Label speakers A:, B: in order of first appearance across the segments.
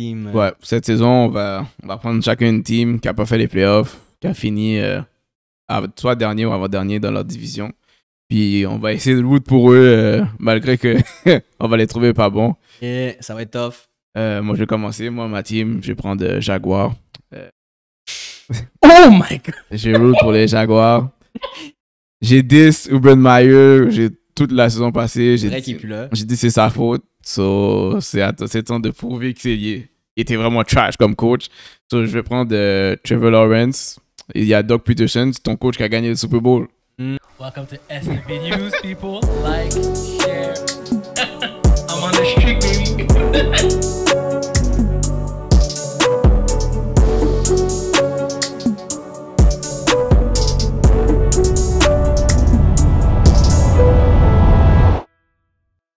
A: Euh. Ouais,
B: cette saison, on va, on va prendre chacun une team qui n'a pas fait les playoffs, qui a fini euh, soit dernier ou avant-dernier dans leur division. Puis on va essayer de route pour eux, euh, malgré que on va les trouver pas bons.
A: Et ça va être tough.
B: moi, je vais commencer. Moi, ma team, je vais prendre Jaguar.
A: oh
C: my god!
B: J'ai route pour les Jaguars. J'ai 10 Urban Meyer. J'ai toute la saison passée. J'ai dit c'est sa faute. So, c'est temps de prouver qu'il était vraiment trash comme coach. je vais prendre euh, Trevor Lawrence. Il y a Doc Peterson, ton coach qui a gagné le Super Bowl. Bienvenue mm.
C: Welcome to News, News, people. Like, share. I'm on the street, baby.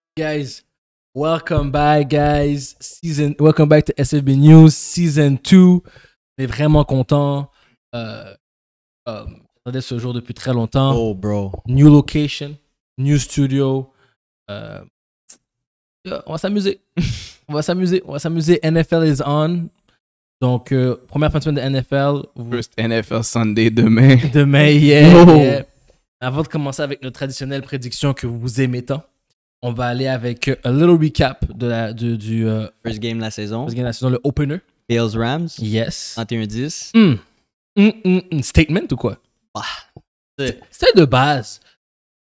C: guys Welcome back, guys. Season, welcome back to SFB News Season 2. On est vraiment content. Euh, euh ce jour depuis très longtemps. Oh, bro. New location, new studio. Euh, on va s'amuser. on va s'amuser. On va s'amuser. NFL is on. Donc, euh, première fin de semaine de NFL. Vous...
B: First NFL Sunday demain. Demain, yeah,
C: Avant de commencer avec nos traditionnelles prédiction que vous aimez tant on va aller avec euh, un little recap du, du euh, first game de la saison. First game de la saison, le opener. Bills Rams. Yes. 31-10. Mm. Hmm, hmm, hmm. Statement ou quoi? Ah, c'est de base.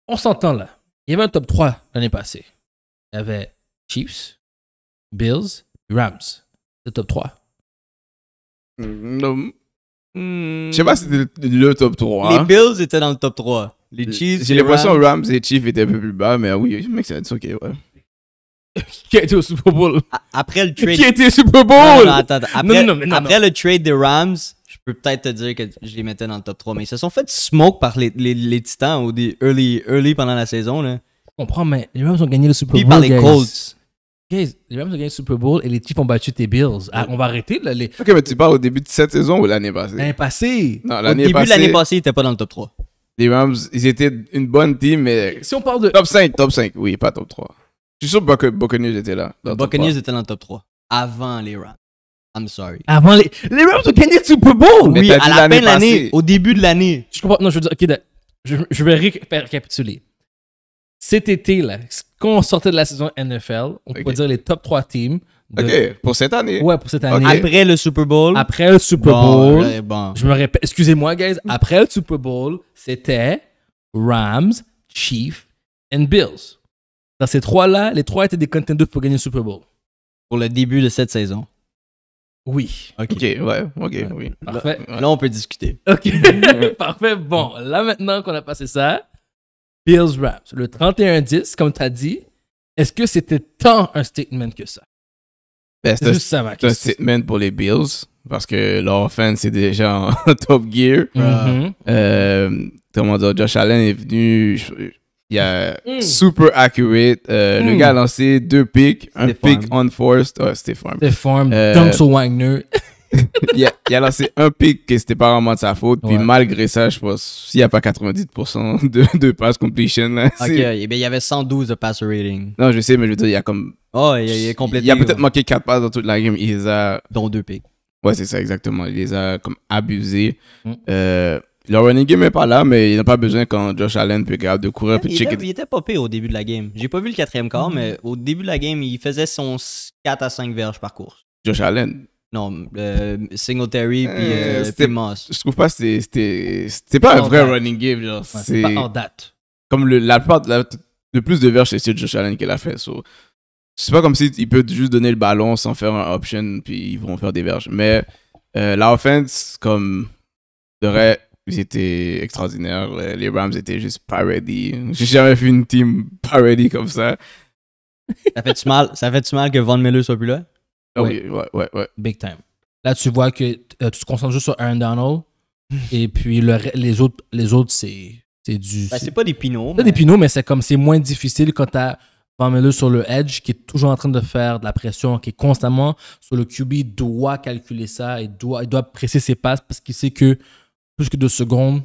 C: On s'entend là. Il y avait un top 3 l'année passée. Il y avait Chiefs, Bills, Rams. Le top 3.
A: Mm, non. Je
C: sais pas si c'était
B: le top 3. Les hein.
A: Bills étaient dans le top 3. Les Chiefs. J'ai l'impression que Rams et
B: Chiefs étaient un peu plus bas, mais oui, mec va
A: être ok, ouais.
C: Qui a été au Super Bowl Après le trade. Qui a été
A: au Super Bowl non, attends, Après, le trade des Rams, je peux peut-être te dire que je les mettais dans le top 3, mais ils se sont fait smoke par les, les, Titans ou des early, early pendant la saison. Là.
C: Je comprends, mais les Rams ont gagné le Super Bowl. par les Colts. les Rams ont gagné le Super Bowl et les Chiefs ont battu tes Bills. Ah, ah. on va arrêter là, les... Ok, mais tu parles au début de cette saison ou l'année passée L'année passée. Non, l'année passée. Au début de l'année
B: passée, ils n'étaient pas dans le top 3. Les Rams, ils étaient une bonne team, mais. Si on parle de. Top 5, top 5, oui, pas top 3. Je suis sûr que Buccaneers était là. Buccaneers était dans
A: le top 3. Avant les Rams. I'm sorry. Avant les. Les Rams ont gagné le Super Bowl! oui, à la fin de l'année, au
C: début de l'année. Je comprends. Non, je veux dire, ok, ben, je, vais récapituler. Cet été, là, quand on sortait de la saison NFL, on peut dire les top 3 teams. OK, pour cette année. Ouais, pour cette année. Après le Super Bowl. Après le Super Bowl. bon. Je me répète, excusez-moi, guys. Après le Super Bowl, c'était Rams, Chiefs et Bills. Dans ces trois-là, les trois étaient des contenders pour gagner le Super Bowl. Pour le début de cette saison. Oui. OK, ouais, OK, oui. Parfait. Là, là, on peut discuter. OK, parfait. Bon, là, maintenant qu'on a passé ça, Bills Rams, le 31-10, comme tu as dit, est-ce que c'était tant un statement que ça? Ben, c'est juste ça un statement pour les Bills
B: parce que leur offense est déjà en top gear. Ah. Mm-hmm. euh, comment dire, oh, Josh Allen est venu. Il a mm. super accurate. Euh, le mm. gars a lancé deux picks, un pick unforced. force c'était formé C'était Dunk Wagner. il, a, lancé un pic que c'était pas vraiment de sa faute. Puis malgré ça, je pense, s'il n'y a pas 90% de, de pass completion, là. Ok, eh
A: il y avait 112 de pass rating. Non, je sais, mais je veux dire, il y a comme. Oh, il, a, peut-être manqué 4 passes dans toute la
B: game. Il les a. Dont 2 pics. Ouais, c'est ça, exactement. Il les a comme abusés. Hmm. Euh, le running game n'est pas là, mais il n'a pas besoin quand Josh Allen peut capable de courir. Il, était, il
A: était popé au début de la game. J'ai pas vu le quatrième quart, hmm. mais au début de la game, il faisait son 4 à 5 verges par course. Josh Allen. Non, euh, Singletary euh, euh, puis, Moss. Je trouve pas que c'était.
B: C'était pas un vrai running game. c'est pas en date. Comme le, la part... le plus de verges, c'est Josh Allen qui l'a fait. C'est pas comme s'il peut juste donner le ballon sans faire un option, puis ils vont faire des verges. Mais euh, la offense, comme. De vrai, ils étaient euh, Les Rams étaient juste pas ready. J'ai jamais vu une team
A: pas ready comme ça. ça fait-tu mal, ça fait mal que Von Miller soit plus là? Ah ouais.
C: ouais, ouais, Big time. Là, tu vois que euh, tu te concentres juste sur Aaron Donald. et puis les autres, les autres c'est, c'est du. Ben, c'est pas des pinots. C'est pas des pinots, mais c'est comme c'est moins difficile quand tu as t'as Pamela sur le edge qui est toujours en train de faire de la pression, qui est constamment sur le QB, doit calculer ça, il doit, doit presser ses passes parce qu'il sait que plus que deux secondes,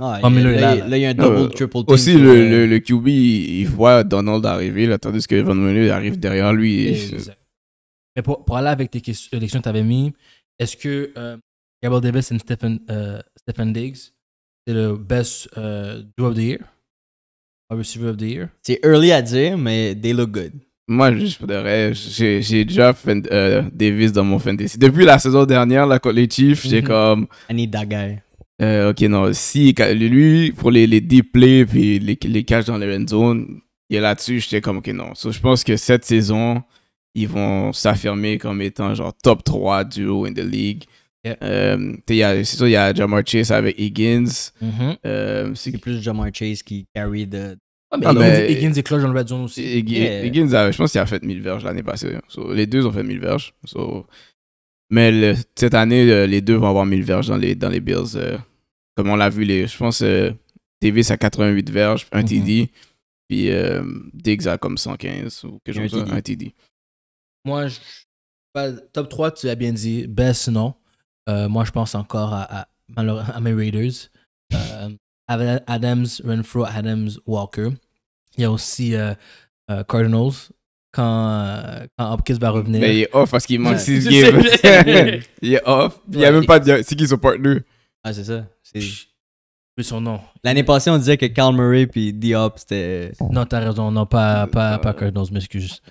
C: ah, là, il y a un double, euh, triple Aussi,
B: le, QB, il voit Donald arriver, là, tandis que Van Miller arrive derrière lui. Et,
C: mais pour, pour aller avec tes questions, euh, les questions que tu avais mises, est-ce que euh, Gabriel Davis et Stephen, euh, Stephen Diggs, c'est le best euh, duo of the year? or receiver of the year? C'est
B: early à dire, mais they look good. Moi, je pour j'ai déjà fait, Davis dans mon fantasy. Depuis la saison dernière, la collective, j'ai mm-hmm. comme.
A: I need that guy.
B: Euh, ok, non. Si, lui, pour les, les deep plays puis les, les catches dans les end zones, il est là-dessus, j'étais comme, ok, non. Donc je pense que cette saison, ils vont s'affirmer comme étant genre top 3 duo in the league. Euh, c'est sûr, il y a Jamar Chase avec Higgins.
A: Mm-hmm. euh, c'est plus Jamar Chase qui carry Ah,
C: ah mais, Higgins est clutch dans le red zone aussi. Higgins, je pense
B: qu'il a fait 1000 verges l'année passée. les deux ont fait 1000 verges. mais cette année, euh, les deux vont avoir 1000 verges dans les, dans les Bills. Euh. comme on l'a vu, je pense Davis a 88 verges, un mm-hmm. TD. Puis Diggs a comme 115 ou quelque chose comme ça, un TD
C: moi, top 3, tu l'as bien dit. Best, non. Euh, moi, je pense encore à, mes Raiders. Euh, Adams, Renfro, Adams, Walker. Il y a aussi euh, euh, Cardinals. Quand, quand, Hopkins va revenir. Mais il est off parce qu'il manque 6 games. il est off. Il n'y a même pas de. C'est qui son partner?
A: Ah, c'est ça. C'est son nom. L'année passée, on disait que Carl Murray puis D-Hop, c'était.
C: Non, t'as raison. Non, pas, pas, pas Cardinals, m'excuse.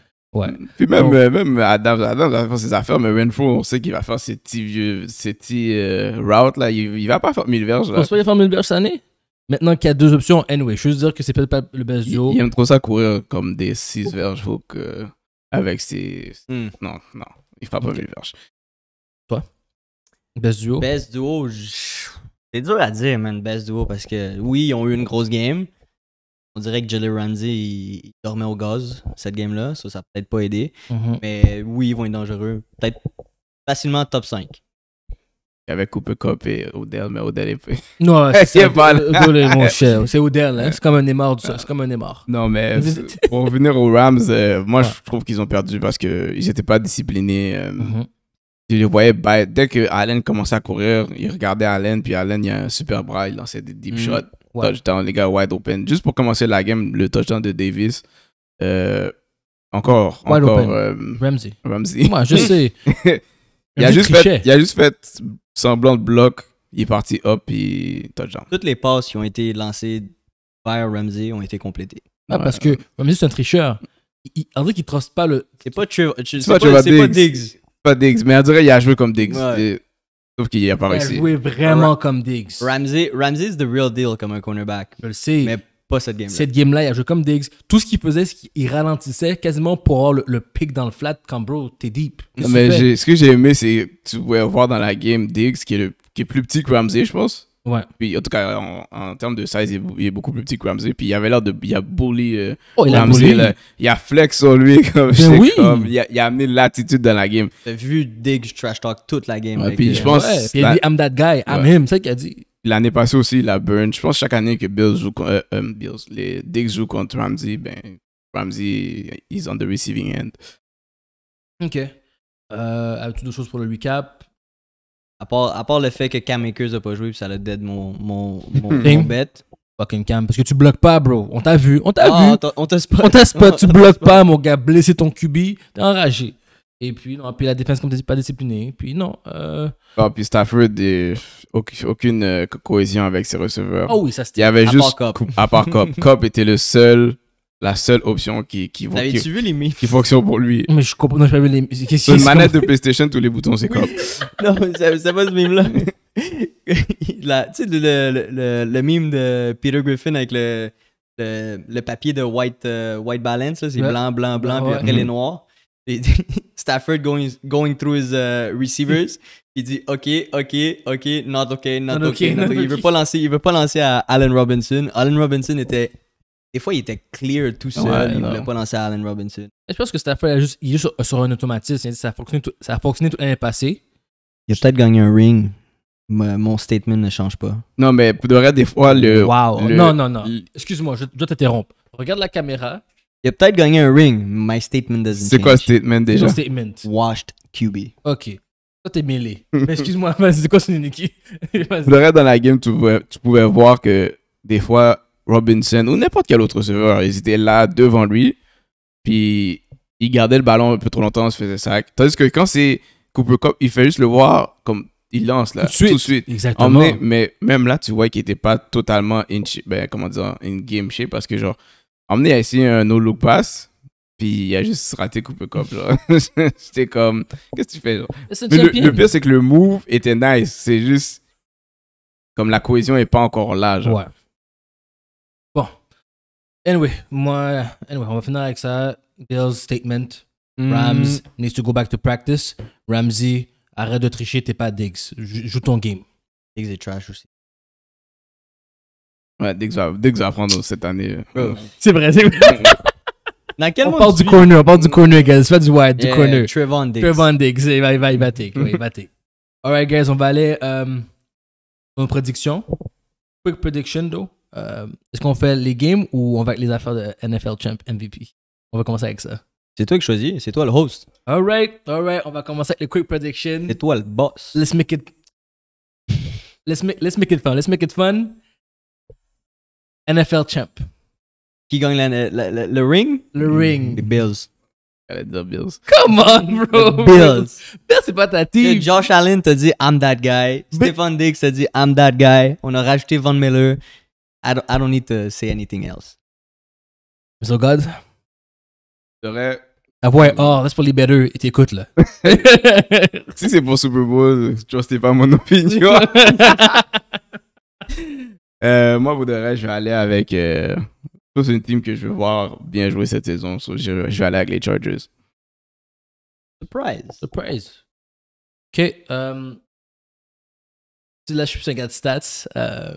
A: Puis même, euh, même Adam, Adam va faire ses affaires,
B: mais Renfro, on sait qu'il va faire ses petits vieux, euh, routes là. Il, il, va pas faire 1000 verges. Là. On se
C: va faire 1000 verges cette année? Maintenant qu'il y a deux options, anyway, je veux juste dire que c'est peut-être pas le best duo. Il, aime
B: trop ça courir comme des 6 verges faut euh, que avec ses. Hmm. Non, non, il fera pas okay. 1000
C: verges. Toi? Best duo?
A: Best duo, c'est dur à dire, man, best duo, parce que oui, ils ont eu une grosse game. On dirait que Jelly Ramsey, il, dormait au gaz cette game-là. Ça, ça peut-être pas aidé. Mhm. Mais oui, ils vont être dangereux. Peut-être
C: facilement top 5.
A: Il y avait Cooper Cup et Odell, mais Odell est pas.
C: Non, c'est pas Odell mon cher. C'est Odell, hein. c'est comme un Neymar du sol. C'est comme un Neymar. Non, mais
B: pour revenir aux Rams, euh, moi je trouve qu'ils ont perdu parce qu'ils n'étaient pas disciplinés. Euh. Mhm. les voyais Dès que Allen commençait à courir, il regardait Allen, puis Allen, il y a un super bras, il lançait des deep mhm. shots. Touchdown, les gars, wide open. Juste pour commencer la game, le touchdown de Davis. Euh, encore. encore, euh, Ramsey. Ramsey. je sais. il, a juste fait, il a juste fait semblant de bloc. Il est parti up et
A: touchdown. Toutes les passes qui ont été lancées par Ramsey ont été complétées.
C: Ah, parce que Ramsey, c'est un tricheur. Il, vrai, il ne truste pas le. C'est pas, pas, pas Diggs. C'est
A: pas
B: Diggs, mais on dirait qu'il a joué comme Diggs. Sauf qu'il a pas réussi. Il a joué
C: vraiment comme Diggs. Ramsey, Ramsey is the
A: real deal comme un cornerback. Je le sais. Mais pas cette game-là. Cette
C: game-là, il a joué comme Diggs. Tout ce qu'il faisait, c'est qu'il ralentissait quasiment pour avoir le, le pic dans le flat quand, bro, t'es deep. Non, mais ce
B: que j'ai aimé, c'est que tu pouvais voir dans la game Diggs qui est, le, qui est plus petit que Ramsey, je pense. Ouais. Puis en tout cas, en, termes de size, il est, beaucoup plus petit que Ramsey. Puis il avait l'air de. Il a bully euh, oh, Ramsey. A il a flex sur lui. Ben comme, il, a, il, amené l'attitude dans la game. T'as vu
A: Dig trash talk toute la game. puis je euh, pense. puis il dit I'm that guy, I'm him. C'est ça qu'il a dit.
B: L'année passée aussi, il a burn. Je pense chaque année que Bills joue, euh, Bills, les Diggs joue contre Ramsey, ben Ramsey, is on the receiving end.
C: Ok. Euh,
A: As-tu d'autres choses pour le recap à part, à part le fait que Cam Akers a pas joué, puis ça l'a dead mon,
C: mon, mon, hmm. bet. Fucking Cam, parce que tu bloques pas, bro. On t'a vu, on t'a ah, vu. On t'a spot. On t'a spot, tu bloques pas, mon gars. Blessé ton QB, t'es enragé. Et puis, non, puis la défense, comme tu dit, pas disciplinée. Puis, non. Euh...
B: Ah, puis Stafford, aucune euh, cohésion avec ses receveurs. Ah oui, ça c'était. Il y avait à juste. Part Cop. À part Cop. Cop était le seul la seule option qui, qui,
A: fonctionne
C: pour lui. Mais je comprends, pas vu les quest Une manette de PlayStation,
B: tous les boutons, c'est comme.
A: non, ça, ça pas ce mime-là. tu sais, le, le, le, mime de Peter Griffin avec le, le, papier de white, euh, white balance, c'est blanc, blanc, blanc, puis après les mhm. noirs. Stafford going, going through his euh, receivers. il dit OK, OK, OK, not OK, not, ok, not ok. » Il veut pas lancer, il veut pas lancer à Allen Robinson. Allen Robinson était des fois, il était clear tout seul, il ne voulait pas lancer Allen Robinson.
C: Je pense que Stafford a juste, il est sur, sur un automatisme. Ça a fonctionné tout, ça a fonctionné tout l'année passée.
A: Il a peut-être gagné un ring. mon statement ne change pas.
C: Non,
B: mais
A: pour de des fois, le. Wow. non, non,
C: non. Excuse-moi, je, je dois t'interrompre. Regarde la caméra.
A: Il a peut-être gagné un ring. My statement doesn't change. C'est quoi le statement déjà? C'est statement. Washed QB.
C: Ok. Toi, t'es mêlé. mais excuse-moi, c'est quoi, ce niqué? de vrai,
A: dans la game, tu pouvais,
B: tu pouvais voir que des fois, Robinson ou n'importe quel autre receveur, ils étaient là devant lui, puis il gardait le ballon un peu trop longtemps, on se faisait sac. Tandis que quand c'est Cooper Cup, il fait juste le voir comme il lance là, tout de suite. Exactement. mais même là, tu vois qu'il n'était pas totalement in ben, comment dire, in game shape parce que genre, emmené à essayer un no-look pass, puis il a juste raté Cooper Cup. J'étais comme, qu'est-ce que tu fais? Genre? Le, pire, c'est que le move était nice. C'est juste, comme la cohésion n'est pas encore là. Genre. Ouais.
C: Anyway, moi, anyway, on va finir avec ça. Bill's statement. Hmm. Rams needs to go back to practice. Ramsey, arrête de tricher, t'es pas Diggs. Joue ton game. Diggs est trash aussi.
B: Ouais, Diggs va, prendre cette année. Euh. Oh. C'est vrai, c'est vrai. Dans quel
C: on parle du corner, on parle du corner, guys. C'est pas du wide, du corner. Trevon Diggs. Trevon Diggs, il va, il va, il va take. il Alright, guys, on va aller. Euh, nos prédiction. Quick prediction, though. Euh, est-ce qu'on fait les games ou on va avec les affaires de NFL Champ MVP On va commencer avec ça. C'est toi qui choisis, c'est toi le host. all right, on va commencer avec les quick predictions. C'est toi le boss. Let's make it. let's, make, let's make it fun, let's make it fun. NFL Champ. Qui gagne la, le
A: ring Le ring. Les Bills. les Bills. Come on, bro! les Bills. Bills, c'est pas ta team. Josh Allen t'a dit I'm that guy. Stéphane Dix Diggs t'a dit I'm that guy. On a rajouté Von Miller. I don't, I don't need to say anything else. So God?
C: J'aurais. Ah ouais, oh, laisse pas les better et t'écoutes là.
B: si c'est pour Super Bowl, je sais pas mon opinion. euh, moi, vous devrez, je vais aller avec. Euh... C'est une team que je veux voir bien jouer cette saison. So je, je, vais aller avec les Chargers.
C: Surprise. Surprise. Ok. Um, là, je suis gars de stats. Euh,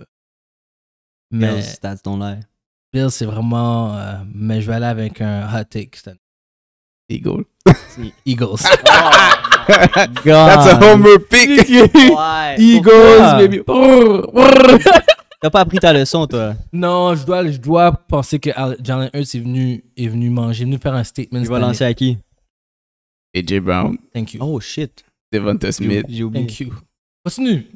C: mais
A: Bills, don't lie.
C: c'est vraiment. Euh, mais je vais aller avec un hot take Eagle. Eagles. Eagles. Oh, That's a homer pick. Eagles, baby. T'as pas appris ta leçon, toi. Non, je dois, je dois penser que Jalen Hurts est venu, est venu manger, est venu faire un statement. Il va lancer
A: à qui AJ Brown.
C: Thank you. Oh shit.
A: Devonta Smith. Thank
C: you. Continue.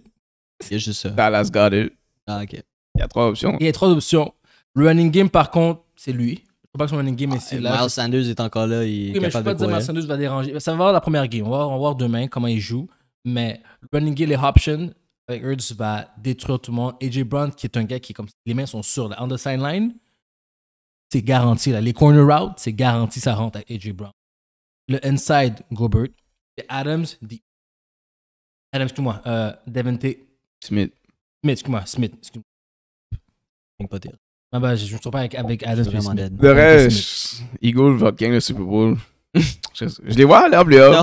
A: C'est juste ça. Dallas Goddard.
B: Ah,
C: ok.
A: Il y a trois options. Il
C: y a trois options. Le running game, par contre, c'est lui. Je crois pas que son running game est ici. Ah, là. Miles
A: Sanders est encore là. Il est oui, mais capable je peux pas dire que Miles
C: Sanders va déranger. Ça va voir la première game. On va, voir demain comment il joue. Mais le running game, les options, avec Hurts va détruire tout le monde. AJ Brown, qui est un gars qui, comme les mains sont sur la on the sideline, c'est garanti. Là. Les corner routes, c'est garanti, ça rentre à AJ Brown. Le inside, Gobert. Et Adams, dit Adams, excuse-moi. Euh, Devante. Smith. Smith, excuse-moi. Smith, excuse-moi. Ah bah, je ne trouve pas avec, avec Adam Smith. De vrai,
B: Eagle va gagner le Super Bowl. je, les vois aller en playoff.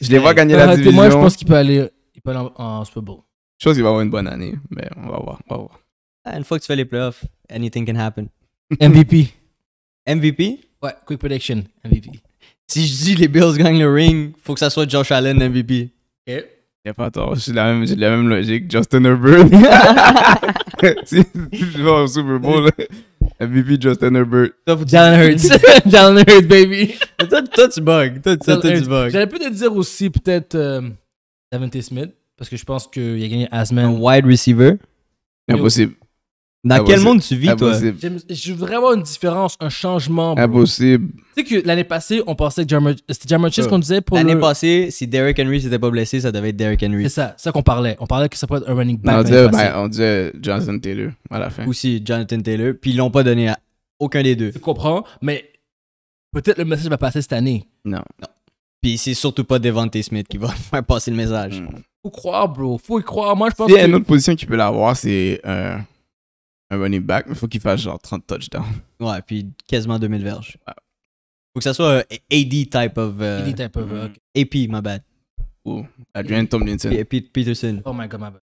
B: Je les vois gagner la division.
C: Moi, je pense qu'il peut aller, il peut en, Super Bowl.
A: Je pense qu'il va avoir une bonne année, mais on va voir. On va voir. Ah, une fois que tu fais les playoffs, anything can happen. MVP. MVP? Ouais, quick prediction, MVP. Si je dis les Bills gagnent le ring, faut que ça soit Josh Allen MVP.
C: Et
B: Y'a pas tort, j'ai la, même, la même logique. Justin Herbert. Super Bowl, MVP Justin Herbert. Jalen Hurts. Jalen Hurts, baby. toi, toi, tu
C: bugs. J'allais peut-être dire aussi, peut-être, euh, Davante Smith, parce que je pense qu'il a gagné
A: Asman. Un wide receiver. Impossible.
C: Dans quel monde tu vis, Impossible. toi J'ai vraiment une différence, un changement. Impossible. Tu sais que l'année passée, on pensait que c'était Jammer Chase qu'on disait pour. L'année passée, si Derrick Henry
A: s'était pas blessé, ça devait être Derrick Henry. C'est
C: ça, ça qu'on parlait. On parlait que ça pourrait être un running back. Ben, on, disait,
A: on disait Jonathan Taylor à la fin. Ou si Jonathan Taylor. Puis ils l'ont pas donné à aucun des deux. Tu comprends,
C: mais peut-être le message va passer cette année.
A: Non. non. Puis c'est surtout pas Devante Smith qui va faire passer le message. Hmm.
C: Faut croire, bro. Faut y croire. Moi, je pense. Il y a une autre
A: position qui peut l'avoir, c'est. Euh, un running back, mais faut qu'il fasse genre 30 touchdowns. Ouais, puis quasiment 2000 verges. Faut que ça soit euh, AD type of. Euh, AD type of. Mhm. AP, my bad. Oh, Adrian Tomlinson.
C: P- Peterson. Oh my god, my bad.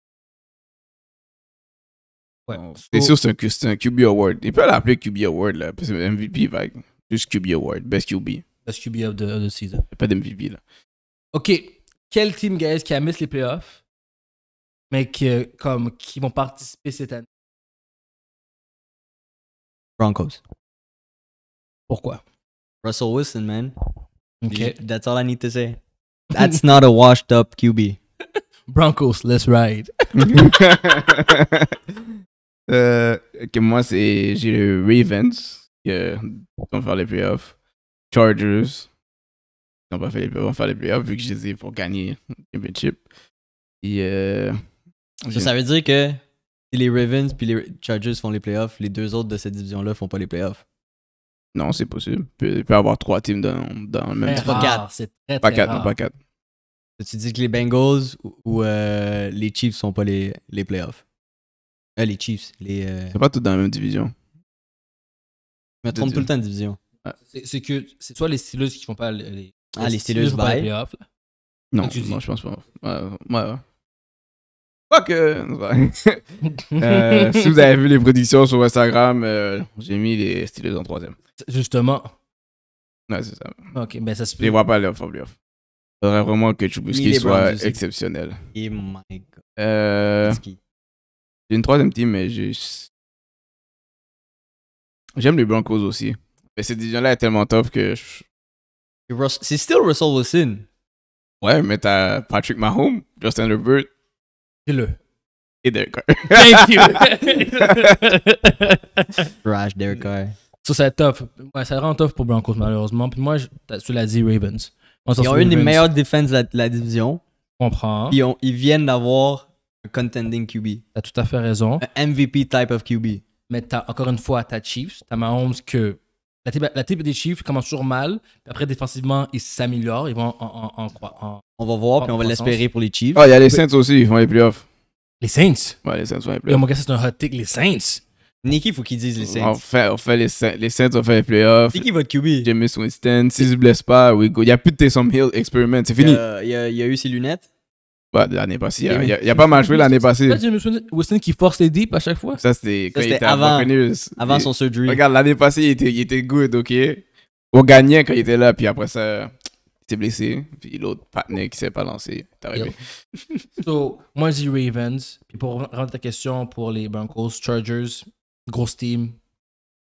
C: Ouais. Oh, C'est sûr, c'est
B: un, un QB Award. Il peut l'appeler QB Award, là, parce que MVP, like juste QB
C: Award, best QB. Best QB of the, season. Il season. a pas d'MVP, là. Ok. Quel team, guys, qui a mis les playoffs, mais qui, comme, qui vont participer cette année Broncos. Pourquoi?
A: Russell Wilson, man. Okay. That's all I need to say. That's not
C: a washed up QB. Broncos, let's ride.
B: euh, que moi, c'est j'ai le Ravens qui vont faire les playoffs. Chargers Ils n'ont pas fait les playoffs, faire les playoffs vu que je les ai pour gagner le championship. Et, euh,
A: ça, ça veut dire que si les Ravens puis les Chargers font les playoffs, les deux autres de cette division-là font pas les playoffs. Non, c'est possible. Il peut y avoir trois teams dans, dans le même. Pas quatre. C'est très, pas quatre, non, pas quatre. Tu dis que les Bengals ou, euh, les Chiefs sont pas les, les playoffs. Ah les Chiefs.
C: Les, euh, C'est
B: pas tout dans la même division. Mais me
C: trompe tout le temps de division. C'est, que c'est soit les Steelers qui font pas les. ah, les Steelers, Pas les playoffs.
B: Non, non, je pense pas. ouais, ouais.
C: Euh, euh, si vous avez
B: vu les prédictions sur Instagram, euh, j'ai mis les Steelers en troisième. Justement. Ouais, c'est ça. Ok, ben ça se peut. Je les vois pas aller en Il faudrait vraiment que Chubuski soit exceptionnel. Euh, j'ai une troisième team, mais j'ai. J'aime les Broncos aussi. Mais cette division-là est tellement top que. C'est still Russell Wilson. Ouais, mais t'as Patrick Mahomes, Justin Herbert, c'est le Et Derek Carr. Thank you.
C: Raj Derek mm. Carr. Ça, c'est tough. Ouais, ça rend tough pour Broncos, malheureusement. Puis moi, je, tu l'as dit, Ravens. ils ont une des meilleures défenses de la, division. Je comprends. Ils, ils viennent d'avoir un contending QB. T'as tout à fait raison. Un MVP type of QB. Mais t'as, encore une fois, ta Chiefs, t'as Mahomes que la tape, la des Chiefs commence toujours mal, après défensivement, ils s'améliorent, ils vont On va voir, puis on va l'espérer pour les Chiefs. Ah, il y a les Saints
B: aussi, ils font les playoffs. Les Saints Ouais, les Saints vont les playoffs. Mon gars,
C: c'est un hot take, les Saints. Niki il faut qu'ils disent les Saints. On
B: fait, on fait les, Saints, les Saints, on fait les playoffs.
C: Nicky votre QB.
B: James Winston, s'il se blesse pas, we Il n'y a plus de Taysom Hill experiment, c'est fini.
A: Il y, a, il y, a eu ses lunettes.
B: Bah, l'année passée, hein. il y a, pas mal joué l'année passée. pas
C: je me souviens, Winston qui force les deep à chaque fois. Ça, c'était quand il était
A: avant, avant son surgery.
B: Regarde, l'année passée, il était, il était good, ok? On gagnait quand il était là, puis après ça, il s'est blessé. Puis l'autre partner qui s'est pas lancé.
C: so, moi, je dis Ravens. Puis pour rendre ta question pour les Broncos, Chargers, grosse team,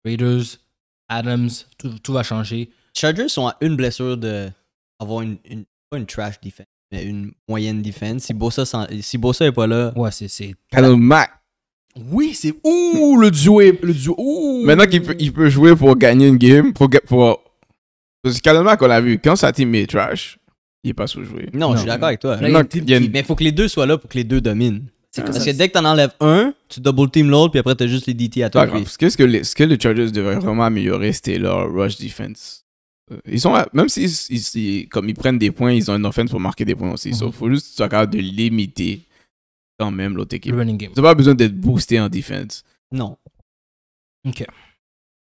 C: Raiders, Adams, tout, va
A: changer. Chargers sont à une blessure d'avoir une, une, pas une trash defense une moyenne défense. Si Bossa si Bossa est pas là. Ouais, c'est.
B: Khalil Mack. Oui, c'est. Ouh, le duo est. Le duo. Ouh. Maintenant qu'il peut, il peut jouer pour gagner une game, pour. pour... Parce que Khalil Mack, on l'a vu, quand sa team est trash, il est pas sous-joué. Non, je suis d'accord avec toi. Mais il faut que les deux soient là pour que les deux dominent.
A: Parce que dès que en enlèves un, tu double team l'autre, puis après tu as juste les DT à toi. Par ce
B: que, les, ce que les Chargers devraient vraiment améliorer, c'était leur rush defense. Euh, ils même si, ils, comme ils prennent des points, ils ont une offense pour marquer des points aussi. Il mhm. faut juste être capable de limiter quand même l'autre équipe. Tu n'as pas besoin d'être boosté en défense.
C: Non. OK.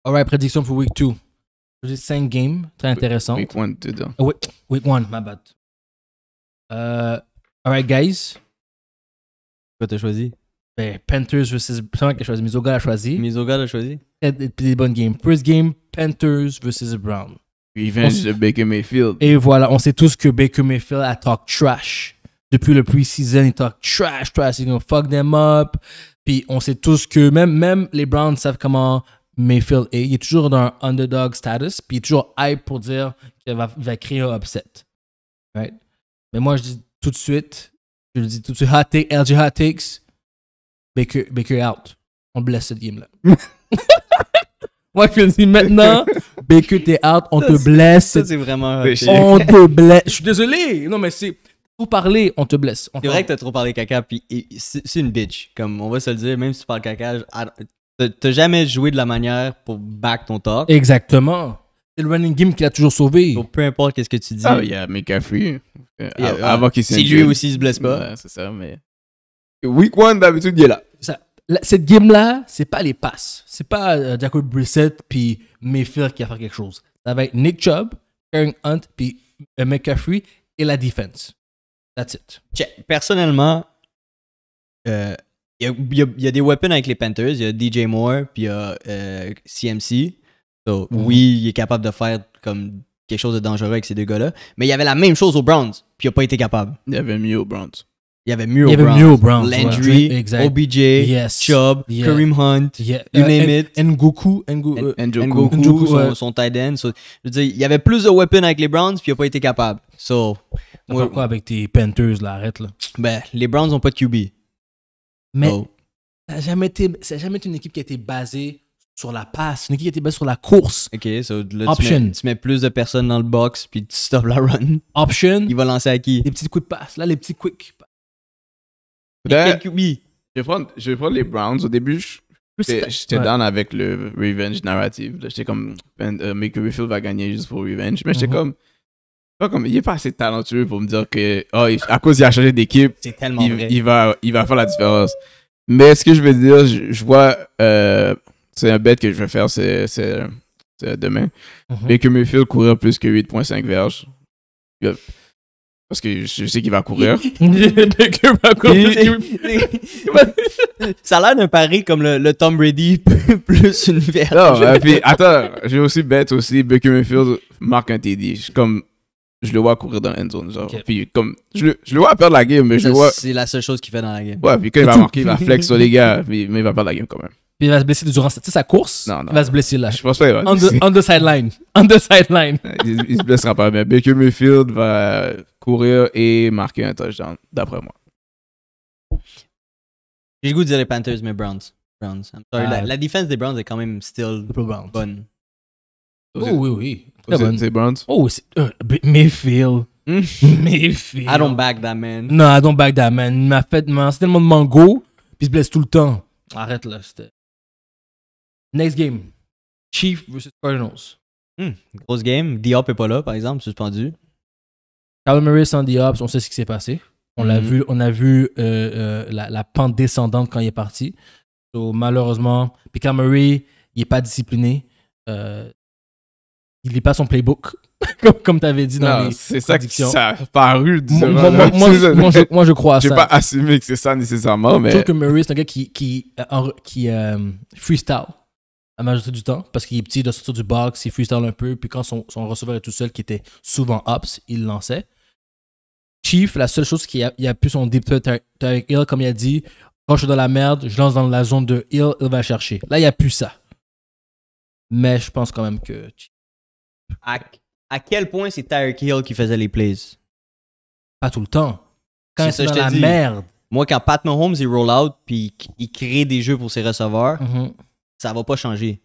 C: Alright, prédiction pour week 2. J'ai 5 games, très intéressant. Week 1, dedans. Oh, week 1, ma bad. Euh, alright, guys. Quoi t'as choisi? Ben, Panthers versus. C'est moi qui ai choisi. Mizoga a choisi. Mizoga l'a choisi. Et, puis des bonnes games. First game, Panthers versus Brown. Revenge de Baker Et voilà, on sait tous que Baker Mayfield a talk trash. Depuis le pre-season, il talk trash, trash, il va fuck them up. Puis on sait tous que même, même les Browns savent comment Mayfield est. Il est toujours dans un underdog status, puis il est toujours hype pour dire qu'il va, va, créer un upset. Mais moi, je dis tout de suite, je le dis tout de suite, hot take, LG hot takes, Baker, Baker out. On blesse cette game-là. moi, je le dis maintenant. BQ, t'es out, on te blesse. c'est vraiment. On te blesse. Je suis désolé. Non, mais c'est. Trop parler, on te blesse. C'est vrai que
A: t'as trop parlé caca, puis c'est une bitch. Comme on va se le dire, même si tu parles caca, t'as jamais joué de la manière pour back ton talk.
C: Exactement. C'est le running game qui l'a toujours sauvé. Donc, peu importe qu'est-ce que tu dis. Ah, il y a McAfee. Euh, avant ah, qu'il Si lui aussi il se blesse pas.
B: c'est ça, mais. Week one, d'habitude, il est
C: là. Ça, cette game-là, c'est pas les passes. C'est pas euh, Jacob Brissett puis Mayfield qui va faire quelque chose. Ça va être Nick Chubb, Karen Hunt puis McCaffrey et la defense. That's it. Personnellement, il euh, y, a des weapons avec les
A: Panthers. Il y a DJ Moore puis il y a CMC. Euh, mhm. Oui, il est capable de faire comme quelque chose de dangereux avec ces deux gars-là. Mais il y avait la même chose aux Browns puis il n'a pas été capable. Il y avait mieux aux Browns. Il y avait mieux, Il Landry, OBJ, Chubb, Kareem Hunt, you euh, name it.
C: Ngoku, N'Goku, euh, son,
A: tight end. je veux dire, il y avait plus de weapons avec les Browns, puis il n'a pas été capable. So, quoi
C: avec tes Panthers, là, arrête, là. Ben, les Browns n'ont pas de QB. Mais, ça n'a jamais, été, jamais une équipe qui a été basée sur la passe, une équipe qui a été basée sur la course.
A: OK, so là, Option. Tu, mets, plus de personnes dans le box, puis tu stops la run. Option. Il va lancer à qui? Les petits coups de passe, là, les petits quick je
B: vais, prendre, je vais les Browns. Au début, j'étais down avec le revenge narrative. J'étais comme, uh, va gagner juste pour revenge. Mais j'étais mhm. comme, pas comme, il est pas assez talentueux pour me dire que, oh, à cause il a changé d'équipe, il, va, il va faire la différence. Mais ce que je veux dire, je, vois, euh, c'est un bet que je vais faire, c'est demain. Mm Mayfield courir plus que 8.5 verges. Parce que je sais qu'il va courir.
A: va courir. Ça a l'air d'un pari comme le, Tom Brady plus une verte. Non, puis
B: attends, j'ai aussi bête aussi. Bucky Mayfield marque un TD. Je, comme, je le vois courir dans l'end zone. Puis comme, je le, vois perdre la game, mais je le vois. C'est
A: la seule chose qu'il fait dans la game.
B: Ouais, puis quand il va marquer, il va flex sur les gars, mais il va perdre la game quand même
C: il va se blesser durant sa, course. il va se blesser là. Je pense pas qu'il On the, sideline. On the
B: sideline. il, se blessera pas. Mais Baker Mayfield va courir et marquer un
A: touchdown, d'après moi. J'ai le goût de dire les Panthers, mais Browns. Browns. sorry. Ah. La, défense des Browns est quand même still bonne. Oh, oui, oui. oui. C'est Browns? Oh, c'est
C: euh, Mayfield. Hmm? Mayfield. I don't back that man. Non, I don't back that man. Il m'a fait, c'est tellement de mango, puis il se blesse tout le temps. Arrête là, c'était. Next game. Chief versus Cardinals. Hmm,
A: grosse game. Diop est pas là, par exemple, suspendu.
C: Kyle Murray sans Diop, on
A: sait ce qui s'est passé.
C: On l'a hmm. vu, on a vu euh, euh, la, pente descendante quand il est parti. So, malheureusement, Kyle Murray, il n'est pas discipliné. Euh, il n'est pas son playbook, comme, comme tu avais dit dans non, C'est ça qui ça a paru. Moi, moi, je, je crois à ça. Je pas assumer
B: que c'est ça nécessairement, mais... Je trouve que
C: Murray, c'est un gars qui, qui, qui freestyle la majorité du temps parce qu'il est petit, il doit sortir du box, il freestyle un peu. Puis quand son, receveur est tout seul, qui était souvent ups, il lançait. Chief, la seule chose qui a, a plus son deep threat Hill, comme il a dit, quand je suis dans la merde, je lance dans la zone de Hill, il va chercher. Là, il n'y a plus ça. Mais je pense quand même que.
A: À, quel point c'est Tyreek Hill qui faisait les plays
C: Pas tout le temps. Quand c'est dans la merde.
A: Moi, quand Pat Mahomes, il roll out, puis il crée des jeux pour ses receveurs, mhm ça va pas changer.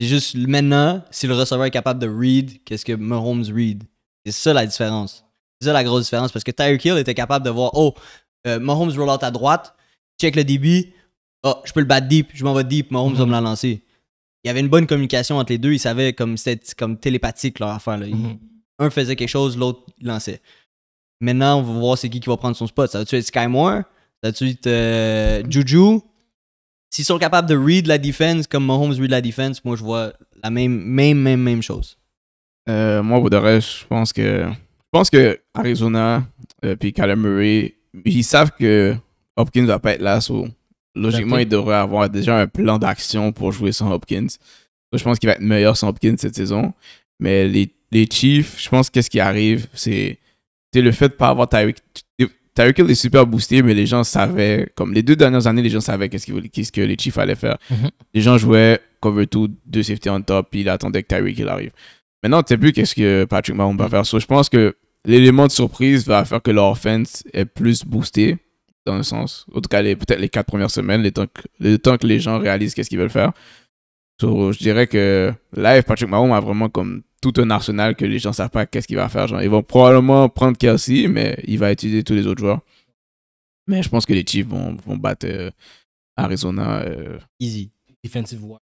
A: C'est juste maintenant, si le receveur est capable de read, qu'est-ce que Mahomes read. C'est ça la différence. C'est ça la grosse différence parce que Tyreek Hill était capable de voir, oh, euh, Mahomes roll out à droite, check le débit, oh, je peux le battre deep, je m'en vais deep, Mahomes va me mhm. la lancer. Il y avait une bonne communication entre les deux, ils savaient comme c'était comme télépathique leur affaire. Mhm. Un faisait quelque chose, l'autre lançait. Maintenant, on va voir c'est qui qui va prendre son spot. Ça va-tu être Sky Moore? Ça va être euh, Juju? S'ils sont capables de read la défense comme Mahomes read la défense, moi je vois la même, même, même, même chose.
B: Euh, moi, pour je pense que. Je pense que Arizona et euh, puis Murray, ils savent que Hopkins va pas être là. logiquement, ils devraient avoir déjà un plan d'action pour jouer sans Hopkins. je pense qu'il va être meilleur sans Hopkins cette saison. Mais les, Chiefs, je pense qu'est-ce qui arrive, c'est le fait de pas avoir Tyreek. Tyreek Hill est super boosté, mais les gens savaient, comme les deux dernières années, les gens savaient qu'est-ce, qu'est-ce que les Chiefs allaient faire. Mhm. Les gens jouaient cover two, deux safety en top, puis ils attendaient que Tyreek Hill arrive. Maintenant, tu sais plus qu'est-ce que Patrick Mahomes va faire. je pense que l'élément de surprise va faire que leur offense est plus boostée, dans le sens, en tout cas, peut-être les quatre premières semaines, le temps, temps que, les gens réalisent qu'est-ce qu'ils veulent faire. je dirais que live, Patrick Mahomes a vraiment comme tout un arsenal que les gens ne savent pas qu'est-ce qu'il va faire. Genre, ils vont probablement prendre Kelsey, mais il va utiliser tous les autres
A: joueurs. Mais je pense que les Chiefs vont, vont battre euh, Arizona. Euh.
C: Easy. Defensive war.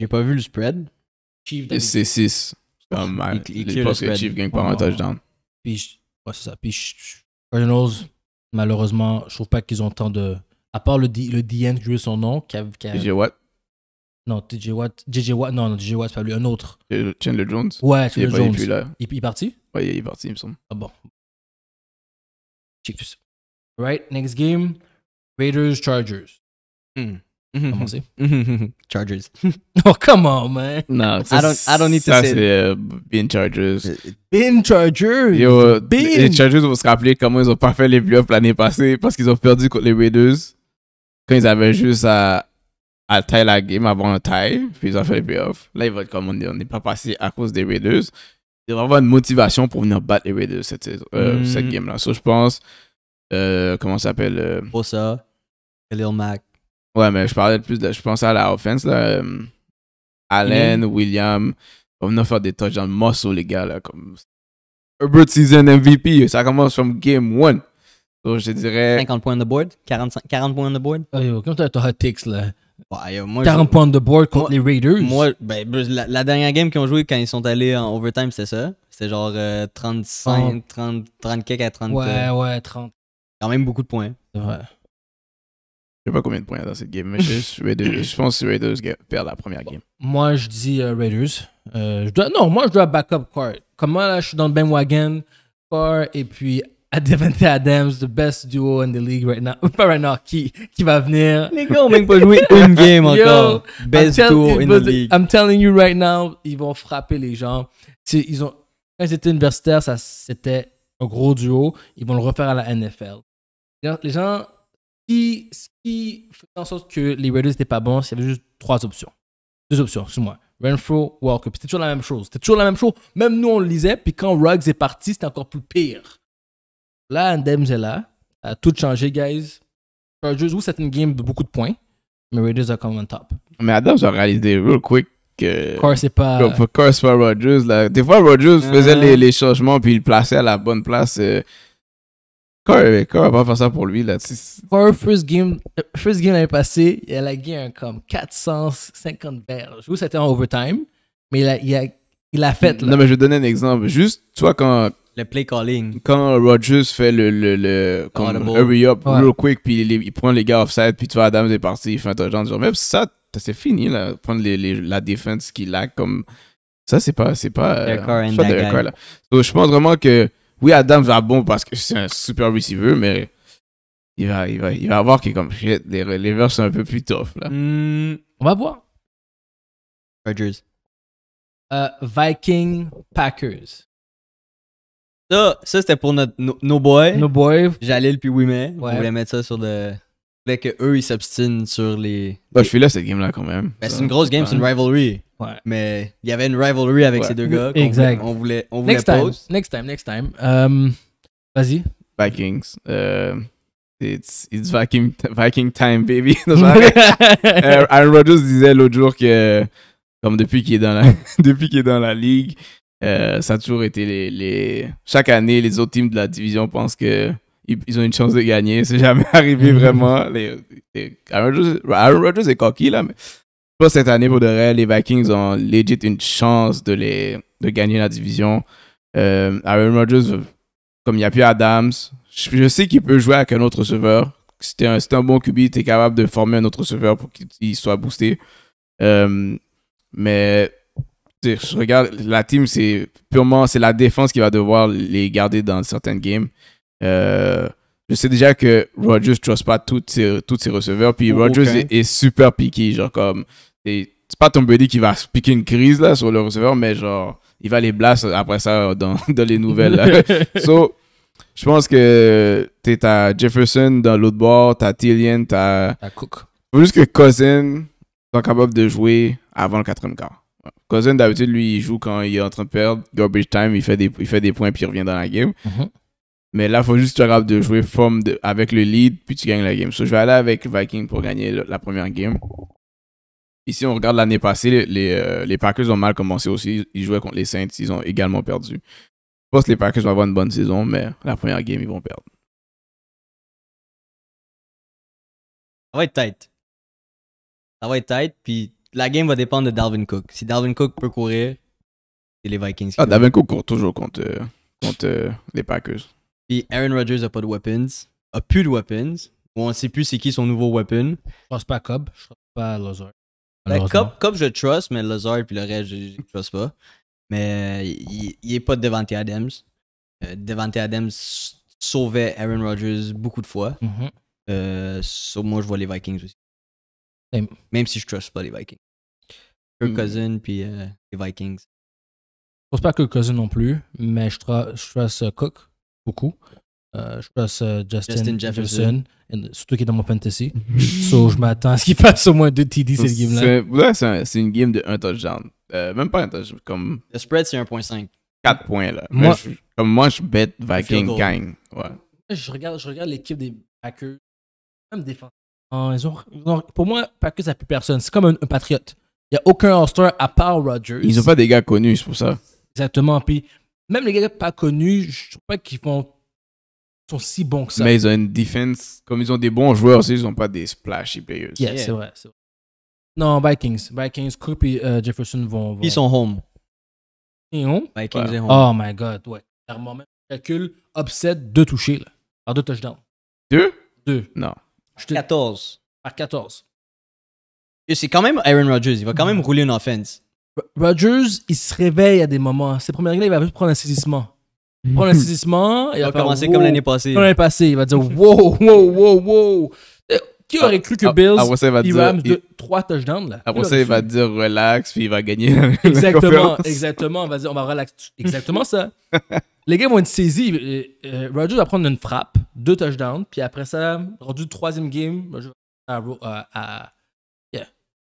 A: J'ai pas vu le spread. C'est 6. Comme, je pense que les Chiefs gagnent par un touchdown.
C: Puis, ouais, c'est ça. Puis, Cardinals, malheureusement, je trouve pas qu'ils ont tant de. À part le, le DN, qui jouait son nom, qui a. Qui What? Non, TJ Watt. JJ Watt. Non, non, TJ Watt, c'est pas lui, un autre. Chandler Jones Ouais, Chandler il Jones. Il, est parti Ouais, il est parti, il me semble. Ah bon. Chiefs. Right, next game. Raiders, Chargers. Hmm. Comment hmm. c'est hmm. Chargers. oh, come on, man. No, I don't, I don't need to ça, c'est
B: euh, Ben Chargers. Euh, ben Chargers. Yo, Bean. Les Chargers vont se rappeler comment ils ont pas fait les playoffs l'année passée parce qu'ils ont perdu contre les Raiders quand ils avaient juste à à taille la game avant un taille, puis ils ont fait le payoff Là, ils vont être comme on est pas passé à cause des Raiders. Ils vont avoir une motivation pour venir battre les Raiders cette, euh, hmm. cette game-là. So, je pense, euh, comment ça s'appelle euh... ça Khalil Mack. Ouais, mais je parlais plus de. Je pense à la offense, là. Euh, Allen, mm. William, vont venir faire des touches touchdowns morceaux, les gars, là. Comme... Herbert Season
A: MVP, ça commence from game 1. donc je dirais. 50 points de board 40, 40 points de
C: board oh, tu as t'as ton hot takes, là. 40 euh, points de board contre les Raiders. Moi, ben,
A: la, dernière game qu'ils ont joué quand ils sont allés en overtime, c'est ça. C'était genre 35, 30, 30 kicks à 30. Ouais,
C: ouais, 30.
A: Quand même beaucoup de points. Ouais.
B: Je sais pas combien de points dans cette game, mais je, je pense que Raiders perd la première game.
C: Moi, je dis euh, Raiders. Euh, non, moi, je dois backup Card. Comment là, je suis dans le wagon Card et puis à Adams, the best duo in the league right now. Pas right now, qui, qui va venir. Les gars ont même pas joué une game encore. best duo in the league. I'm telling you right now, ils vont frapper les gens. Ils ont, quand ils étaient universitaires, c'était un gros duo. Ils vont le refaire à la NFL. Les gens, qui, qui faisait en sorte que les Raiders n'étaient pas bons, il y avait juste trois options. Deux options, excuse-moi. Renfro, Walker. C'était toujours la même chose. C'était toujours la même chose. Même nous, on le lisait. Puis quand Ruggs est parti, c'était encore plus pire. Là, est là, a tout changé, guys. Chargers, où c'est une game de beaucoup de points, mais Raiders are come on top.
B: Mais Adams a réalisé real quick que. Car c'est pas. Car c'est pas Rodgers. Là. Des fois, Rodgers ah. faisait les, les, changements puis il plaçait à la bonne place. Euh... Car, va pas faire ça pour lui. Là.
C: Car, first game, first game l'année passée, il a gagné un comme 450 Je vous c'était en overtime, mais il a, il a, fait. Là. Non, mais je vais
B: donner un exemple. Juste, toi quand le play calling. Quand Rodgers fait le, le, le comme hurry up real quick, puis il, prend les gars offside, puis tu vois Adams est parti, il fait un touchdown. Genre, même ça, c'est fini, là. Prendre les, la défense qui a comme. Ça, c'est pas. C'est pas. je Donc, je pense vraiment que. Oui, Adams va bon parce que c'est un super receiver, mais. Il va, il va, il va avoir que comme shit.
A: Les relevers sont un peu plus tough, là.
C: Hmm, on va voir. Rodgers. Euh, Viking Packers.
A: Ça, c'était pour notre, nos no boys. Nos boys. Jalil puis Wimet. On voulait mettre ça sur le. Fait que eux ils s'obstinent sur les. Bah, je suis là cette game là quand même. Ben, c'est une grosse game, c'est une rivalry. Mais il y avait une rivalry avec ces deux gars. Exact. On voulait, on voulait, next Time. Next
C: time, next time. Um, vas-y.
B: Vikings. Euh, it's, it's Viking, Viking time, baby. Euh, Aaron Rodgers disait l'autre jour que, comme depuis qu'il est dans depuis qu'il est dans la ligue, euh, ça a toujours été les, Chaque année, les autres teams de la division pensent que ils, ont une chance de gagner. C'est jamais arrivé vraiment. Aaron, Rodgers, est coquille, là, mais pas cette année pour de vrai. Les Vikings ont legit une chance de, les, de gagner la division. Euh, Aaron Rodgers, comme il n'y a plus Adams, je, sais qu'il peut jouer avec un autre receveur. Si un, un bon QB, t'es capable de former un autre receveur pour qu'il soit boosté. Euh, mais je regarde, la team, c'est purement c'est la défense qui va devoir les garder dans certaines games. Euh, je sais déjà que rogers ne trust pas tous ses, toutes ses receveurs. Puis oh, rogers est, super piqué. Genre, comme. C'est pas ton buddy qui va piquer une crise là, sur le receveur, mais genre, il va les blast après ça dans, dans les nouvelles. je pense que tu à Jefferson dans l'autre bord, as Tillian, tu as Cook. Faut juste que Cousin soit capable de jouer avant le quatrième quart d'habitude, lui, il joue quand il est en train de perdre. Garbage time, il fait des, il fait des points, puis il revient dans la game. Mhm. Mais là, il faut juste être capable de jouer forme de, avec le lead, puis tu gagnes la game. je vais aller avec Viking pour gagner la première game. Ici, on regarde l'année passée, les, les, euh, les, Packers ont mal commencé aussi. Ils jouaient contre les Saints, ils ont également perdu. Je pense que les Packers vont avoir une bonne saison,
C: mais la première game, ils vont perdre.
A: Ça va être tight. Ça va être tight, puis la game va dépendre de Dalvin Cook. Si Dalvin Cook peut courir, c'est les Vikings. Qui ah, Dalvin Cook court
B: toujours contre, euh, contre euh,
A: les Packers. Puis Aaron Rodgers n'a pas de weapons. A plus de weapons. on ne sait plus c'est qui son nouveau
C: weapon. Je crois pas à Cobb. Je crois pas à Lazard. Ben, Cobb,
A: Cobb, je trust, mais Lazard puis le reste, je ne trust pas. Mais il n'est pas Devante Adams. Euh, Devante Adams sauvait Aaron Rodgers beaucoup de fois. Mhm. Euh, moi, je vois les Vikings aussi. Même si je ne trust pas les Vikings. Kirk mm. Cousin puis euh, les Vikings. Je
C: pense pas Kirk Cousin non plus, mais je, trace euh, Cook beaucoup. Euh, je passe Justin, Jefferson, surtout qui est dans mon fantasy. so, je m'attends à ce qu'il passe au moins deux TD cette game-là.
B: c'est une game de un touchdown.
A: même pas un touchdown. Comme... Le spread, c'est 1.5. 4 points, là.
B: Moi, je, comme moi, je bet Viking gang.
A: Ouais.
C: Je regarde, je regarde l'équipe des Packers, même défense. ils ont, pour moi, Packers n'a plus personne. C'est comme un patriote n'y a aucun All-Star à part Rodgers. Ils n'ont pas
B: des gars connus, c'est pour ça.
C: Exactement. Puis même les gars pas connus, je trouve pas qu'ils font sont si bons que ça. Mais ils
B: ont une défense, comme ils ont des bons joueurs aussi, ils n'ont pas des
C: splashy players. Yeah, c'est vrai, Non, Vikings. Vikings, Coop et euh, Jefferson vont, Ils sont home. Ils home? Vikings home. Oh my God, ouais. calcul, upset, deux touchés, là. Par deux touchdowns. Deux? Deux. Non. 14. Par 14.
A: C'est quand même Aaron Rodgers. Il va quand même rouler une offense.
C: Rodgers, il se réveille à des moments. Ses premières games il va juste prendre un saisissement. Prendre un saisissement. Il, va, commencer comme l'année passée. l'année passée, il va dire wow, wow, wow, wow. Euh, qui aurait cru que ah, Bills, il va dire, trois touchdowns là Après ça, il va
B: dire relax, puis il va gagner. Exactement,
C: exactement. On va dire on va relax. Exactement ça. Les gars vont être saisis. Euh, euh, Rodgers va prendre une frappe, deux touchdowns, puis après ça, rendu troisième game, à, à, à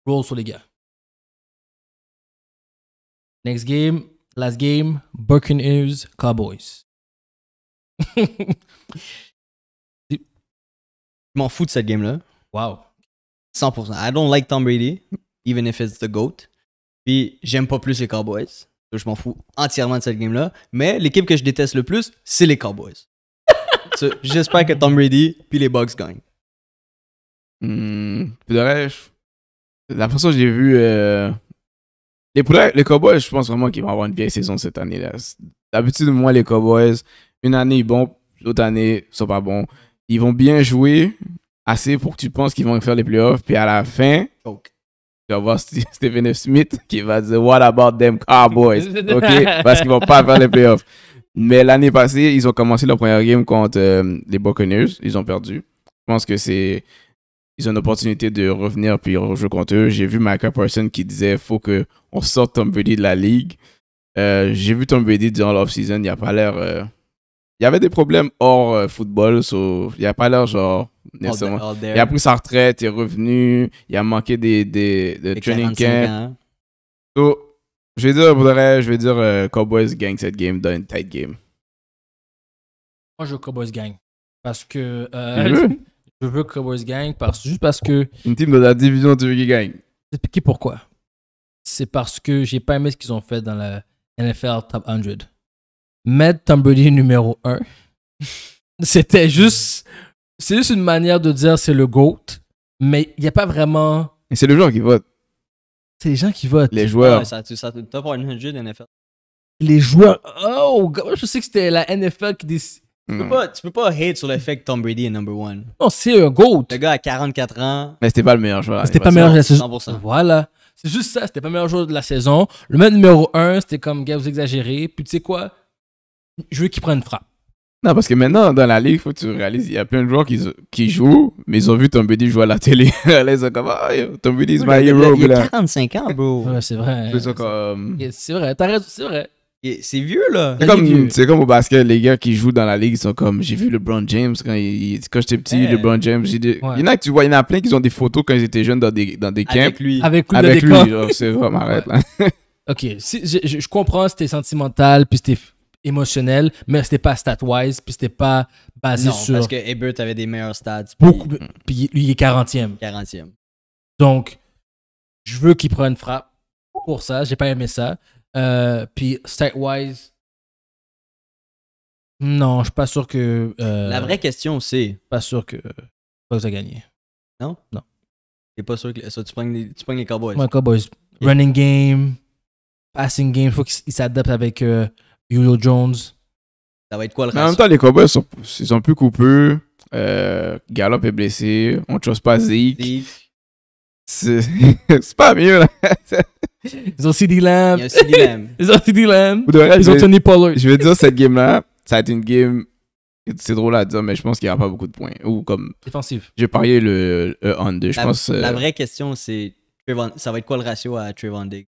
C: Roll sur les gars. Next game, last game, Buccaneers Cowboys. Je m'en fous de cette game-là.
A: Wow. 100%. I don't like Tom Brady, even if it's the GOAT. Puis j'aime pas plus les Cowboys. Je m'en fous entièrement de cette game-là. Mais l'équipe que je déteste le plus, c'est les Cowboys. J'espère que Tom Brady puis les Bucks gagnent. Mmh, la façon que j'ai vu. Euh,
B: les, Cowboys, je pense vraiment qu'ils vont avoir une vieille saison cette année-là. D'habitude, moi, les Cowboys, une année, ils bons. l'autre année, ils sont pas bons. Ils vont bien jouer, assez pour que tu penses qu'ils vont faire les playoffs, puis à la fin, tu vas voir Stephen Smith qui va dire What about them Cowboys? OK? Parce qu'ils vont pas faire les playoffs. Mais l'année passée, ils ont commencé leur première game contre euh, les Buccaneers. Ils ont perdu. Je pense que c'est ils ont une opportunité de revenir puis rejouer contre eux. J'ai vu Michael Parsons qui disait faut que on sorte Tom Brady de la ligue. Euh, j'ai vu Tom Brady durant l'off-season, il a pas l'air. Euh, il y avait des problèmes hors euh, football, so... il a pas l'air genre. Il a pris sa retraite, il est revenu, il a manqué des, des, des training camp. Hein. je vais dire, je vais dire Cowboys gagne cette game dans une tight game.
C: Moi, je Cowboys gagne. Parce que. Je veux que Cowboys gagne parce, juste parce que. Une team de la division, tu veux qu'ils gagnent. pourquoi. C'est parce que j'ai pas aimé ce qu'ils ont fait dans la NFL Top 100. Mad Tom numéro 1, c'était juste. C'est juste une manière de dire c'est le GOAT, mais il n'y a pas vraiment.
B: Et c'est le gens qui vote. C'est les gens qui votent. Les joueurs. Ah ouais,
A: ça, top 100 NFL.
C: Les joueurs. Oh, je sais que c'était la NFL qui décide
A: tu peux, pas, tu peux pas hate sur le fait que Tom Brady est number one.
C: Non, c'est un GOAT. Le gars a 44 ans. Mais c'était
B: pas le meilleur joueur. C'était pas le meilleur
C: joueur de la saison. Voilà. C'est juste ça, c'était pas le meilleur joueur de la saison. Le mec numéro 1, c'était comme, gars, vous exagérez. Puis tu sais quoi? Je veux qu'il prenne une frappe.
B: Non, parce que maintenant, dans la ligue, faut que tu réalises, il y a plein de joueurs qui, jouent, mais ils ont vu Tom Brady jouer à la télé. ils sont comme, ah, oh, Tom Brady is my hero. Il a
A: 45 ans, bro. Ouais, c'est vrai.
C: C'est vrai, t'as raison, c'est vrai. C'est vieux, là. C'est comme,
B: comme au basket, les gars qui jouent dans la ligue, ils sont comme, j'ai vu LeBron James quand, quand j'étais petit, le LeBron James. Il y en a tu vois, en plein qui ont des photos quand ils étaient jeunes dans des, dans des camps. Avec lui. Avec, lui, Avec lui, oh, c'est vraiment, arrête, là.
C: ok, je, comprends, c'était sentimental, puis c'était émotionnel, mais c'était pas stat-wise, puis c'était pas basé non, parce que Ebert avait des meilleurs stats. Beaucoup, puis lui, il est 40e. 40e. Donc, je veux qu'il prenne frappe pour ça, j'ai pas aimé ça. Euh, puis stat-wise, non, je suis pas sûr que. Euh, La vraie question, c'est. Pas sûr que Bucks a gagné. Non? Non.
A: T'es pas sûr que. tu prends les, tu prends les Cowboys. Cowboys,
C: running game, passing game, faut qu'ils s'adaptent avec euh, Julio Jones. Ça va être quoi le reste? en même temps, les Cowboys
B: ils sont plus coupeux. Euh, est blessé. On ne chose pas Zeke. C'est c'est pas mieux. Là. Ils ont CD Lamb. Ils ont CD Lamb. ils ont Ils ont Tony Pollard. Je veux dire, cette game-là, ça a été une game. C'est drôle à dire, mais je pense qu'il n'y aura pas beaucoup de points. Ou comme. Défensive. J'ai parié le, on under. Je la, pense. La euh, vraie
A: question, c'est. Ça va être quoi le ratio à Trayvon Diggs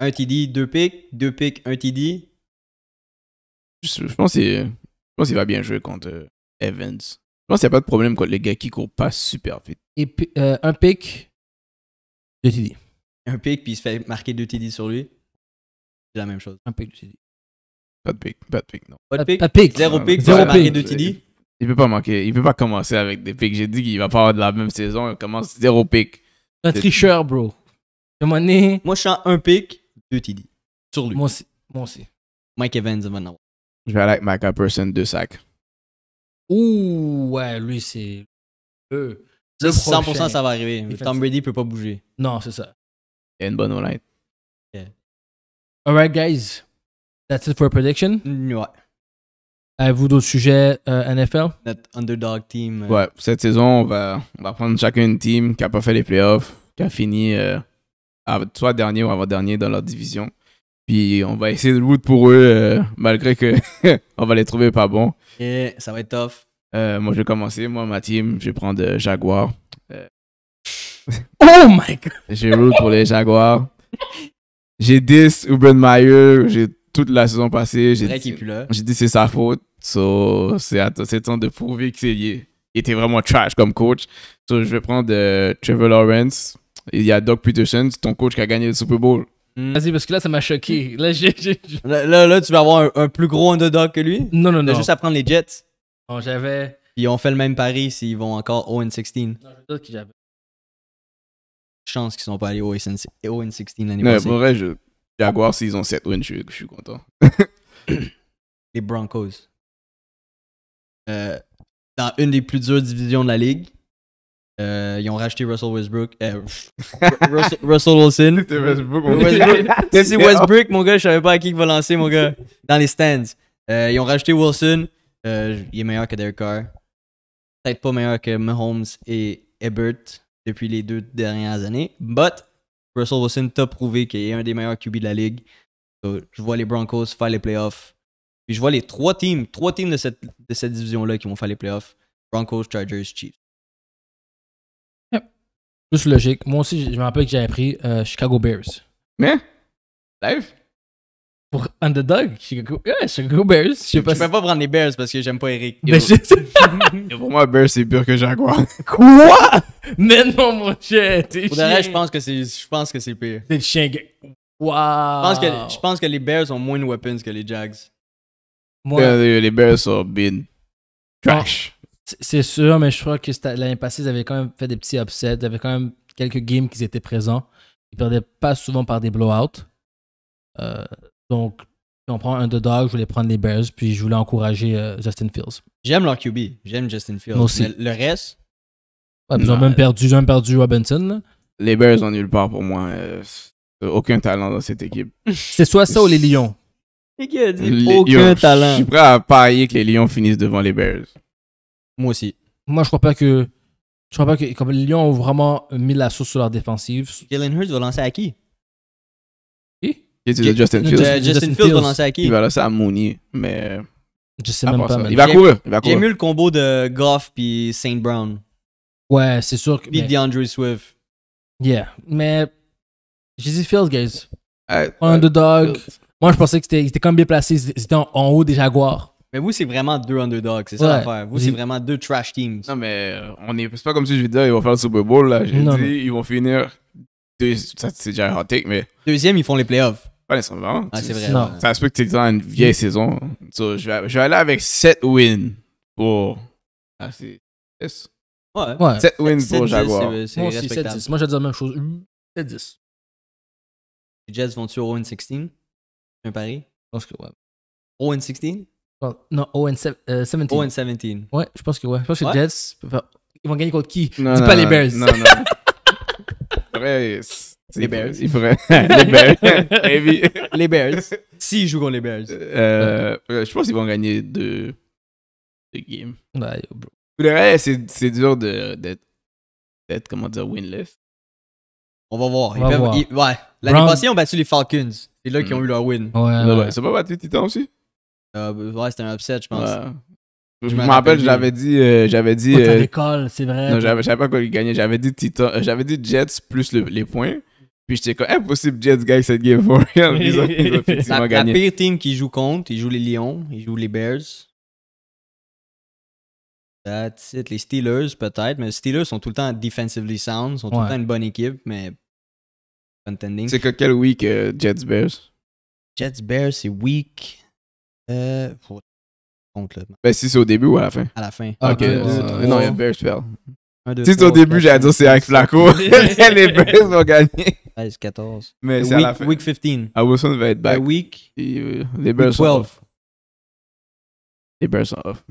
A: Un TD, deux picks. Deux picks, un TD.
B: Je, pense qu'il va bien
A: jouer contre euh, Evans. Je
B: pense qu'il n'y a pas de problème contre les gars qui courent pas super
A: vite.
C: Et euh, un pick, deux TD
A: un pick puis il se fait marquer deux TD sur lui, c'est la même chose. Un pick, deux TD.
C: Pas de pick, pas de
A: pick, non. Pas de pick, pas
B: de
C: pick. zéro pick,
B: zéro pick. TD. Il peut pas manquer, il peut pas commencer avec des picks. J'ai dit qu'il va pas avoir de la même saison, il commence zéro pick. un
C: tricheur, bro. m'en ai Moi, je suis un
A: pick, deux TD. Sur lui. Moi aussi. Moi aussi. Mike Evans, maintenant.
B: Je vais aller avec Mike Person, deux sacs.
C: Ouh, ouais, lui, c'est. Eux. 100%, ça va arriver. Tom Brady peut pas bouger. Non, c'est ça
A: une
B: bonne
C: soirée. Yeah. right, guys. That's it for prediction. Mm, ouais. Avez-vous d'autres sujets euh, NFL? That underdog team. Euh.
B: Ouais, cette saison, on va, on va prendre chacun une team qui n'a pas fait les playoffs, qui a fini euh, soit dernier ou avant-dernier dans leur division. Puis on va essayer de root pour eux, euh, malgré que on va les trouver pas bons.
A: Et ça va être tough.
B: moi, je vais commencer. Moi, ma team, je vais prendre Jaguar. Oh my God! J'ai root pour les Jaguars. J'ai 10 Urban Meyer. J'ai toute la saison passée. J'ai dit, c'est sa faute. So, c'est temps de prouver qu'il était vraiment trash comme coach. je vais prendre euh, Trevor Lawrence. Il y a Doc Peterson, ton coach qui a gagné le Super Bowl.
A: Hmm. Vas-y, parce que là, ça m'a choqué. Là, Là, tu vas avoir un, plus gros underdog que lui? Non, non, non. juste à prendre les Jets.
C: Bon, oh, j'avais.
A: Puis ont fait le même pari s'ils vont encore 0-16. Non, que j'avais chance qu'ils sont pas allés au n 16 l'année passée. pour vrai, je... s'ils ont 7 wins, je, suis content. les Broncos. Euh, dans une des plus dures divisions de la ligue, euh, ils ont racheté Russell Westbrook. Euh, Russell, Wilson. Westbrook, mon gars. C'est Westbrook, mon gars. Je savais pas à qui il va lancer, mon gars. Dans les stands. ils ont racheté Wilson. il est meilleur que Derek Carr. Peut-être pas meilleur que Mahomes et Ebert depuis les deux dernières années. But Russell Wilson t'a prouvé qu'il est un des meilleurs QB de la ligue. je vois les Broncos faire les playoffs. Puis je vois les trois teams, trois teams de cette, de cette division-là qui vont faire les playoffs. Broncos, Chargers, Chiefs.
C: Yep. Plus logique. Moi aussi, je me rappelle que j'avais pris euh, Chicago Bears. Mais? Hein? Live? pour Underdog, Chicago, un Chicago Bears. Je, ne pas peux pas
A: prendre les Bears parce que j'aime pas Eric. Mais ben,
B: pour moi, Bears, c'est pire que Jaguar.
C: Quoi?
A: Mais non, mon chat. Pour je pense que c'est, je c'est pire. T'es le chien Wow. Je pense, que, je pense que les Bears ont moins de weapons que les Jags.
C: Moi, les,
B: Bears sont been
C: trash. C'est sûr, mais je crois que l'année passée, ils avaient quand même fait des petits upsets. Ils avaient quand même quelques games qui étaient présents. Ils perdaient pas souvent par des blowouts. Euh, donc, on prend un de dog, je voulais prendre les Bears, puis je voulais encourager euh, Justin Fields.
A: J'aime leur QB, j'aime Justin Fields. aussi. le reste. ils
B: ont même
C: perdu, perdu
B: Robinson. Les Bears ont nulle part pour moi. Euh, aucun talent dans cette équipe.
C: C'est soit ça ou les Lions. Et qui dit aucun talent. Je suis
B: prêt à parier que les Lions finissent devant les Bears. Moi aussi.
C: Moi, je crois pas que. Je crois pas que. les Lions ont vraiment mis la sauce sur leur défensive. Jalen Hurts va lancer à qui il Justin Fields. Justin, va lancer à qui Il va
B: lancer à Mooney, mais.
A: Je sais même pas. Il va courir. J'ai mieux le combo de Goff puis St. Brown. Ouais, c'est sûr que. Puis DeAndre Swift.
C: Yeah, mais. J'ai dit Fields, guys. Ah, underdog. Moi, je pensais que c'était comme bien placé. Ils étaient en, haut des Jaguars. Mais
A: vous, c'est vraiment deux underdogs, c'est ça l'affaire. Vous, c'est vraiment deux trash teams. Non, mais on est, pas comme si je vais dire
B: ils vont faire le Super Bowl. Là. J'ai dit, ils vont finir. Deux... C'est déjà un hot take, mais. Deuxième, ils font les playoffs. Ah, c'est vrai. Non. Ça se peut que tu es dans une vieille saison. je, vais, aller avec 7 wins pour. Ah, c'est.
C: Ouais. ouais. 7 wins pour 7, Jaguar. Moi 7-10. Moi, je vais dire la même chose. 7-10. Les
A: Jets vont-tu au 16 Un pari Je pense que ouais. 0-16
C: non, 0-17. 0-17. Euh, ouais, je pense que ouais. Je pense que les Jets, ils vont gagner contre qui Dis pas les Bears. Non, non.
B: Après, Les Bears. Il faudrait... les Bears. les Bears.
A: S'ils jouent contre les Bears. Euh,
B: euh, je pense qu'ils vont gagner deux, deux games. Ouais, bro. Pour c'est dur d'être,
A: d'être, comment dire, winless. On va voir. ouais. L'année passée, ils ont battu les Falcons. C'est là qu'ils mm. ont eu leur win. Ouais, ouais. ouais. pas battu Titan Titans aussi? Euh, ouais, c'était un upset, je pense. Je me rappelle, j'avais
B: dit. j'avais dit. l'école, c'est vrai. Non, je savais pas quoi gagner. J'avais dit, Titan, j'avais dit Jets plus les points. Puis j'étais comme, impossible, Jets gagne cette
A: game for real. Ils ont, ils ont effectivement la, pire team qui joue contre, ils jouent les Lions, ils jouent les Bears. That's Les Steelers, peut-être. Mais les Steelers sont tout le temps defensively sound, sont tout le temps une bonne équipe, mais contending. C'est que quel week, euh, Jets Bears Jets Bears, c'est week. Euh, contre, ben, là. si c'est au début ou à la fin À la fin. ok. Euh, non, il y a Bears Spell tu sais au début, j'allais dire c'est avec Flaco. les Braves vont gagner. 13, 14. Mais c'est à la fin. Week 15. Ah, Wilson va être back.
B: week. Euh, les Braves sont off.
C: Les Braves sont off.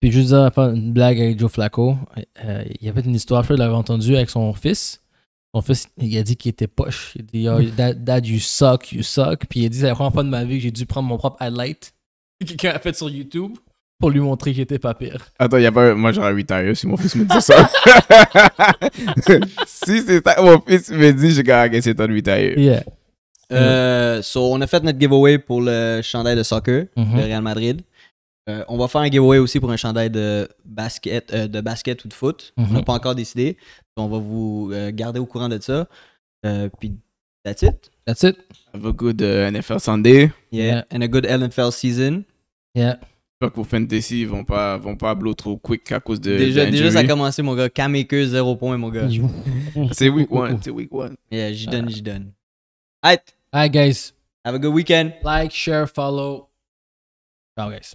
C: Puis juste dire une blague avec Joe Flaco euh, il y avait une histoire, je l'avais entendue, avec son fils. Son fils, il a dit qu'il était poche. Il a dit oh, dad, dad, you suck, you suck. Puis il a dit C'est la première fois de ma vie que j'ai dû prendre mon propre highlight. Quelqu'un a fait sur YouTube pour lui montrer qu'il était pas pire.
B: Attends, il y a pas... moi j'aurais 8 ans, si mon fils me dit ça.
A: si c'est ça, mon fils me dit, j'ai quand même c'est ton ans. Yeah. Euh, so, on a fait notre giveaway pour le chandail de soccer de mhm. Real Madrid. Euh, on va faire un giveaway aussi pour un chandail de basket, euh, de basket ou de foot. On mhm. n'a pas encore décidé. On va vous euh, garder au courant de ça. puis, that's it. That's it. Have a good NFL Sunday. Yeah. yeah. And a good NFL season.
C: Yeah
B: que pour Fantasy vont pas, vont pas blow trop quick à cause de. Déjà, déjà ça a
A: commencé, mon gars. Kameke, zéro point, mon gars. c'est week one. C'est week one. Yeah, j'y donne, j'y donne. Alright.
C: Alright, guys. Have a good weekend. Like, share, follow. Ciao, guys.